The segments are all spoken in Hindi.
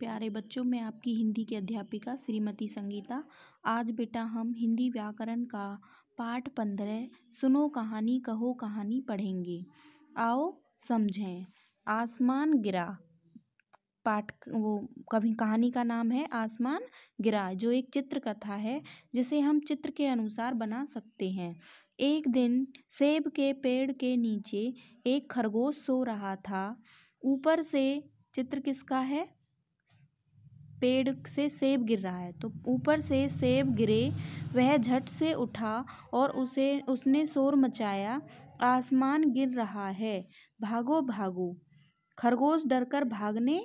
प्यारे बच्चों मैं आपकी हिंदी की अध्यापिका श्रीमती संगीता आज बेटा हम हिंदी व्याकरण का पाठ पंद्रह सुनो कहानी कहो कहानी पढ़ेंगे आओ समझें आसमान गिरा पाठ वो कभी कहानी का नाम है आसमान गिरा जो एक चित्र कथा है जिसे हम चित्र के अनुसार बना सकते हैं एक दिन सेब के पेड़ के नीचे एक खरगोश सो रहा था ऊपर से चित्र किसका है पेड़ से सेब गिर रहा है तो ऊपर से सेब गिरे वह झट से उठा और उसे उसने शोर मचाया आसमान गिर रहा है भागो भागो खरगोश डरकर भागने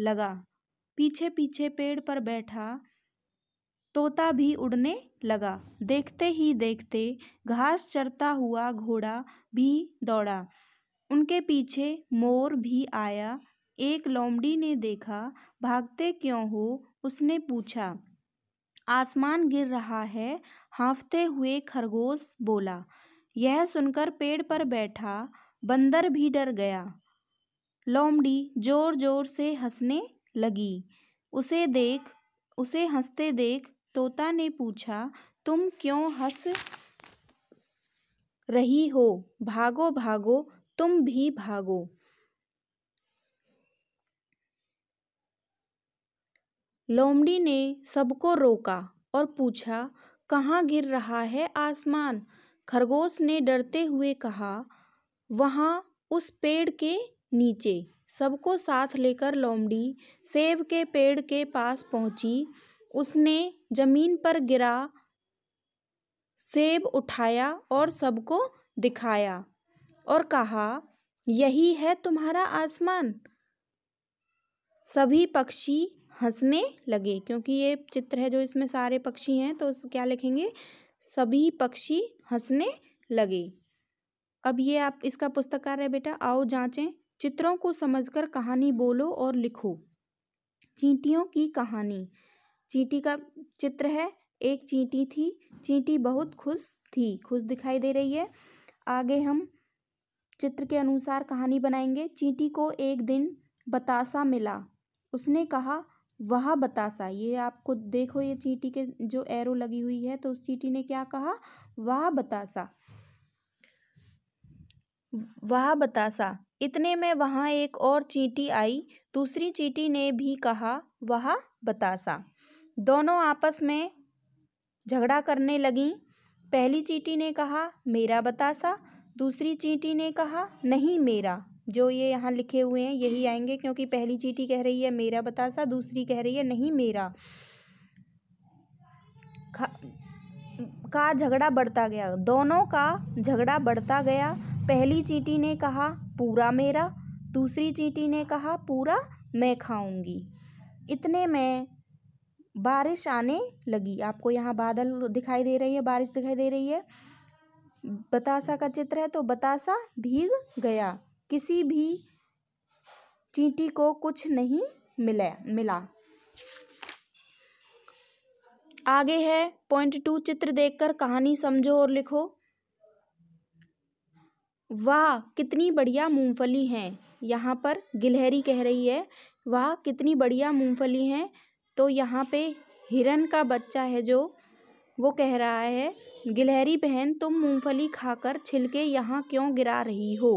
लगा पीछे पीछे पेड़ पर बैठा तोता भी उड़ने लगा देखते ही देखते घास चरता हुआ घोड़ा भी दौड़ा उनके पीछे मोर भी आया एक लोमड़ी ने देखा भागते क्यों हो उसने पूछा आसमान गिर रहा है हाँफते हुए खरगोश बोला यह सुनकर पेड़ पर बैठा बंदर भी डर गया लोमड़ी जोर जोर से हंसने लगी उसे देख उसे हंसते देख तोता ने पूछा तुम क्यों हंस रही हो भागो भागो तुम भी भागो लोमड़ी ने सबको रोका और पूछा कहाँ गिर रहा है आसमान खरगोश ने डरते हुए कहा वहाँ उस पेड़ के नीचे सबको साथ लेकर लोमड़ी सेब के पेड़ के पास पहुंची उसने जमीन पर गिरा सेब उठाया और सबको दिखाया और कहा यही है तुम्हारा आसमान सभी पक्षी हंसने लगे क्योंकि ये चित्र है जो इसमें सारे पक्षी हैं तो क्या लिखेंगे सभी पक्षी हंसने लगे अब ये आप इसका पुस्तकार है बेटा आओ जांचें चित्रों को समझकर कहानी बोलो और लिखो चींटियों की कहानी चींटी का चित्र है एक चींटी थी चींटी बहुत खुश थी खुश दिखाई दे रही है आगे हम चित्र के अनुसार कहानी बनाएंगे चींटी को एक दिन बतासा मिला उसने कहा वहाँ बतासा ये आपको देखो ये चीटी के जो एरो लगी हुई है तो उस चींटी ने क्या कहा वहाँ बतासा वहाँ बतासा इतने में वहाँ एक और चीटी आई दूसरी चीटी ने भी कहा वहाँ बतासा दोनों आपस में झगड़ा करने लगी पहली चीटी ने कहा मेरा बतासा दूसरी चींटी ने कहा नहीं मेरा जो ये यहाँ लिखे हुए हैं यही आएंगे क्योंकि पहली चीटी कह रही है मेरा बतासा दूसरी कह रही है नहीं मेरा का झगड़ा बढ़ता गया दोनों का झगड़ा बढ़ता गया पहली चीटी ने कहा पूरा मेरा दूसरी चीटी ने कहा पूरा मैं खाऊंगी इतने में बारिश आने लगी आपको यहाँ बादल दिखाई दे रही है बारिश दिखाई दे रही है बतासा का चित्र है तो बतासा भीग गया किसी भी चींटी को कुछ नहीं मिले मिला आगे है पॉइंट टू चित्र देखकर कहानी समझो और लिखो वाह कितनी बढ़िया मूंगफली है यहाँ पर गिलहरी कह रही है वाह कितनी बढ़िया मूंगफली है तो यहाँ पे हिरन का बच्चा है जो वो कह रहा है गिलहरी बहन तुम मूंगफली खाकर छिलके यहाँ क्यों गिरा रही हो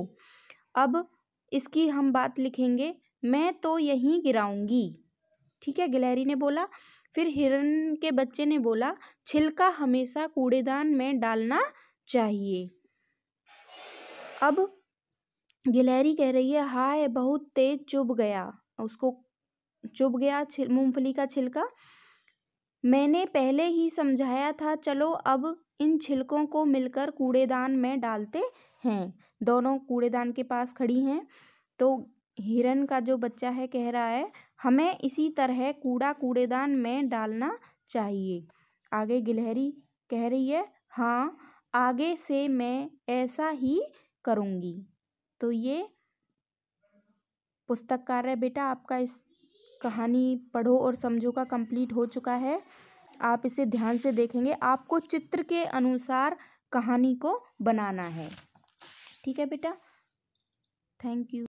अब इसकी हम बात लिखेंगे मैं तो यहीं गिराऊंगी ठीक है गिलहरी ने बोला फिर हिरण के बच्चे ने बोला छिलका हमेशा कूड़ेदान में डालना चाहिए अब गिलहरी कह रही है हाय बहुत तेज चुभ गया उसको चुभ गया मूंगफली का छिलका मैंने पहले ही समझाया था चलो अब इन छिलकों को मिलकर कूड़ेदान में डालते हैं दोनों कूड़ेदान के पास खड़ी हैं तो हिरन का जो बच्चा है कह रहा है हमें इसी तरह कूड़ा कूड़ेदान में डालना चाहिए आगे गिलहरी कह रही है हाँ आगे से मैं ऐसा ही करूँगी तो ये पुस्तक कार्य बेटा आपका इस कहानी पढ़ो और समझो का कंप्लीट हो चुका है आप इसे ध्यान से देखेंगे आपको चित्र के अनुसार कहानी को बनाना है ठीक है बेटा थैंक यू